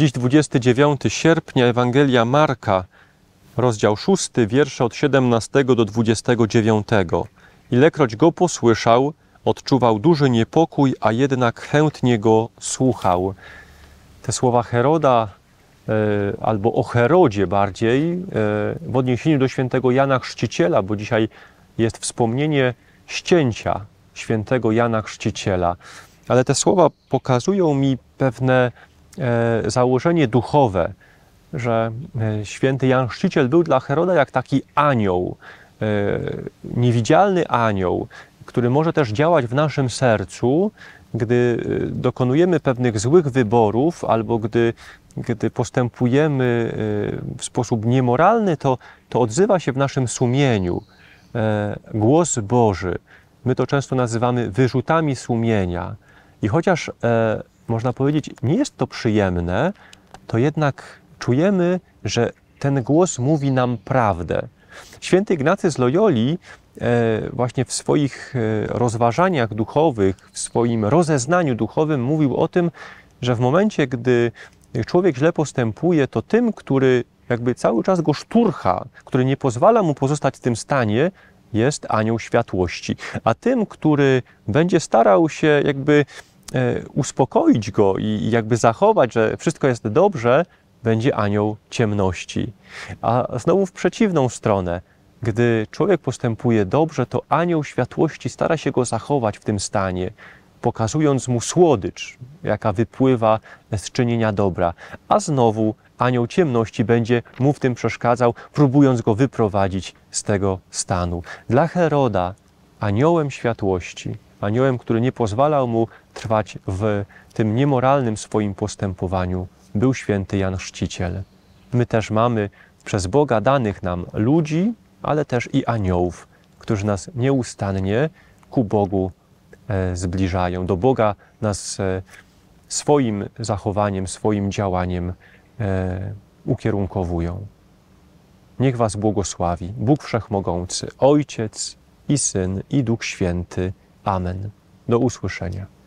Dziś 29 sierpnia Ewangelia Marka, rozdział 6, wiersze od 17 do 29. Ilekroć go posłyszał, odczuwał duży niepokój, a jednak chętnie go słuchał. Te słowa Heroda, e, albo o Herodzie bardziej, e, w odniesieniu do świętego Jana Chrzciciela, bo dzisiaj jest wspomnienie ścięcia świętego Jana Chrzciciela. Ale te słowa pokazują mi pewne E, założenie duchowe, że e, święty Jan Chrzciciel był dla Heroda jak taki anioł, e, niewidzialny anioł, który może też działać w naszym sercu, gdy dokonujemy pewnych złych wyborów albo gdy, gdy postępujemy w sposób niemoralny, to, to odzywa się w naszym sumieniu głos Boży. My to często nazywamy wyrzutami sumienia. I chociaż można powiedzieć, nie jest to przyjemne, to jednak czujemy, że ten głos mówi nam prawdę. Święty Ignacy z Loyoli e, właśnie w swoich e, rozważaniach duchowych, w swoim rozeznaniu duchowym mówił o tym, że w momencie, gdy człowiek źle postępuje, to tym, który jakby cały czas go szturcha, który nie pozwala mu pozostać w tym stanie, jest anioł światłości. A tym, który będzie starał się jakby E, uspokoić go i jakby zachować, że wszystko jest dobrze, będzie anioł ciemności. A znowu w przeciwną stronę. Gdy człowiek postępuje dobrze, to anioł światłości stara się go zachować w tym stanie, pokazując mu słodycz, jaka wypływa z czynienia dobra. A znowu anioł ciemności będzie mu w tym przeszkadzał, próbując go wyprowadzić z tego stanu. Dla Heroda aniołem światłości aniołem, który nie pozwalał mu trwać w tym niemoralnym swoim postępowaniu, był święty Jan Chrzciciel. My też mamy przez Boga danych nam ludzi, ale też i aniołów, którzy nas nieustannie ku Bogu e, zbliżają, do Boga nas e, swoim zachowaniem, swoim działaniem e, ukierunkowują. Niech Was błogosławi Bóg Wszechmogący, Ojciec i Syn i Duch Święty. Amen. Do usłyszenia.